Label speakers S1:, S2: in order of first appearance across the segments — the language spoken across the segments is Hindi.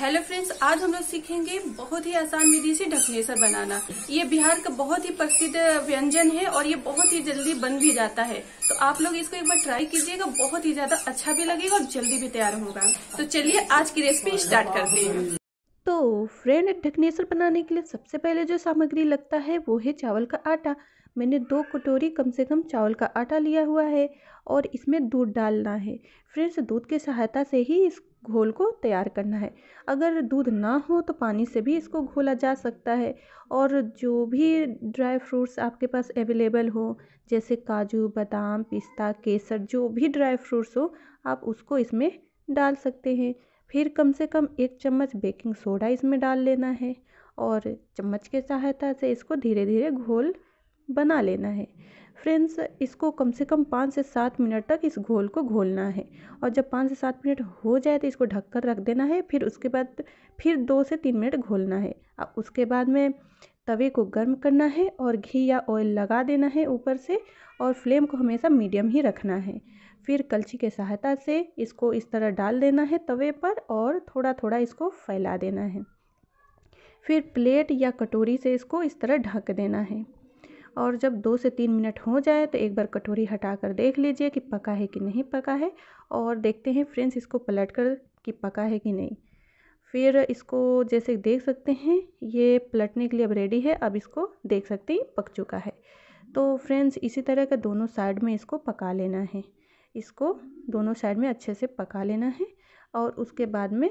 S1: हेलो फ्रेंड्स आज हम लोग सीखेंगे बहुत ही आसान विधि से ढकनेसर बनाना ये बिहार का बहुत ही प्रसिद्ध व्यंजन है और ये बहुत ही जल्दी बन भी जाता है तो आप लोग इसको एक बार ट्राई कीजिएगा बहुत ही ज्यादा अच्छा भी लगेगा और जल्दी भी तैयार होगा तो चलिए आज की रेसिपी स्टार्ट करते हैं तो फ्रेंड ढकनेसर बनाने के लिए सबसे पहले जो सामग्री लगता है वो है चावल का आटा मैंने दो कटोरी कम से कम चावल का आटा लिया हुआ है और इसमें दूध डालना है फ्रेंड्स दूध की सहायता से ही इस घोल को तैयार करना है अगर दूध ना हो तो पानी से भी इसको घोला जा सकता है और जो भी ड्राई फ्रूट्स आपके पास अवेलेबल हो जैसे काजू बादाम पिस्ता केसर जो भी ड्राई फ्रूट्स हो आप उसको इसमें डाल सकते हैं फिर कम से कम एक चम्मच बेकिंग सोडा इसमें डाल लेना है और चम्मच के सहायता से इसको धीरे धीरे घोल बना लेना है फ्रेंड्स इसको कम से कम पाँच से सात मिनट तक इस घोल को घोलना है और जब पाँच से सात मिनट हो जाए तो इसको ढक कर रख देना है फिर उसके बाद फिर दो से तीन मिनट घोलना है अब उसके बाद में तवे को गर्म करना है और घी या ऑयल लगा देना है ऊपर से और फ्लेम को हमेशा मीडियम ही रखना है फिर कलछी के सहायता से इसको इस तरह डाल देना है तवे पर और थोड़ा थोड़ा इसको फैला देना है फिर प्लेट या कटोरी से इसको इस तरह ढक देना है और जब दो से तीन मिनट हो जाए तो एक बार कटोरी हटा कर देख लीजिए कि पका है कि नहीं पका है और देखते हैं फ्रेंड्स इसको पलट कर कि पका है कि नहीं फिर इसको जैसे देख सकते हैं ये पलटने के लिए अब रेडी है अब इसको देख सकते हैं पक चुका है तो फ्रेंड्स इसी तरह का दोनों साइड में इसको पका लेना है इसको दोनों साइड में अच्छे से पका लेना है और उसके बाद में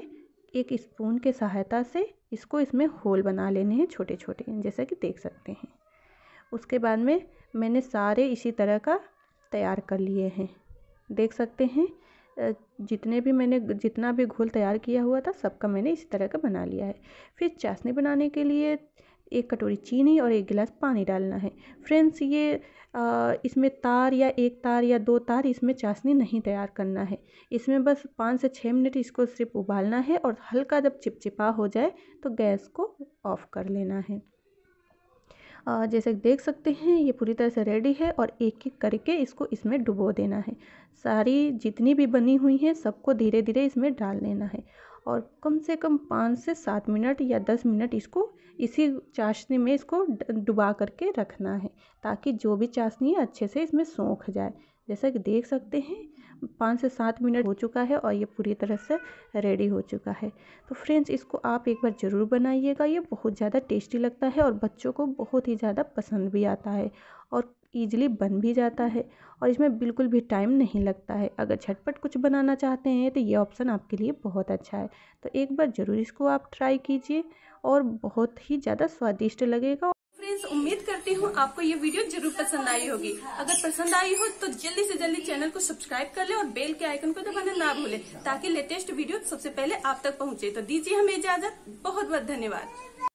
S1: एक स्पून के सहायता से इसको इसमें होल बना लेने हैं छोटे छोटे जैसा कि देख सकते हैं उसके बाद में मैंने सारे इसी तरह का तैयार कर लिए हैं देख सकते हैं जितने भी मैंने जितना भी घोल तैयार किया हुआ था सबका मैंने इसी तरह का बना लिया है फिर चाशनी बनाने के लिए एक कटोरी चीनी और एक गिलास पानी डालना है फ्रेंड्स ये इसमें तार या एक तार या दो तार इसमें चाशनी नहीं तैयार करना है इसमें बस पाँच से छः मिनट इसको सिर्फ उबालना है और हल्का जब चिपचिपा हो जाए तो गैस को ऑफ़ कर लेना है जैसे देख सकते हैं ये पूरी तरह से रेडी है और एक एक करके इसको इसमें डुबो देना है सारी जितनी भी बनी हुई हैं सबको धीरे धीरे इसमें डाल लेना है और कम से कम पाँच से सात मिनट या दस मिनट इसको इसी चाशनी में इसको डुबा करके रखना है ताकि जो भी चाशनी है अच्छे से इसमें सोख जाए जैसा कि देख सकते हैं पाँच से सात मिनट हो चुका है और ये पूरी तरह से रेडी हो चुका है तो फ्रेंड्स इसको आप एक बार ज़रूर बनाइएगा ये बहुत ज़्यादा टेस्टी लगता है और बच्चों को बहुत ही ज़्यादा पसंद भी आता है और ईजिली बन भी जाता है और इसमें बिल्कुल भी टाइम नहीं लगता है अगर झटपट कुछ बनाना चाहते हैं तो ये ऑप्शन आपके लिए बहुत अच्छा है तो एक बार ज़रूर इसको आप ट्राई कीजिए और बहुत ही ज़्यादा स्वादिष्ट लगेगा फ्रेंड्स उम्मीद करती हूँ आपको ये वीडियो जरूर पसंद आई होगी अगर पसंद आई हो तो जल्दी से जल्दी चैनल को सब्सक्राइब कर ले और बेल के आइकन को दबाना ना भूले ताकि लेटेस्ट वीडियो सबसे पहले आप तक पहुँचे तो दीजिए हमें इजाजत बहुत बहुत धन्यवाद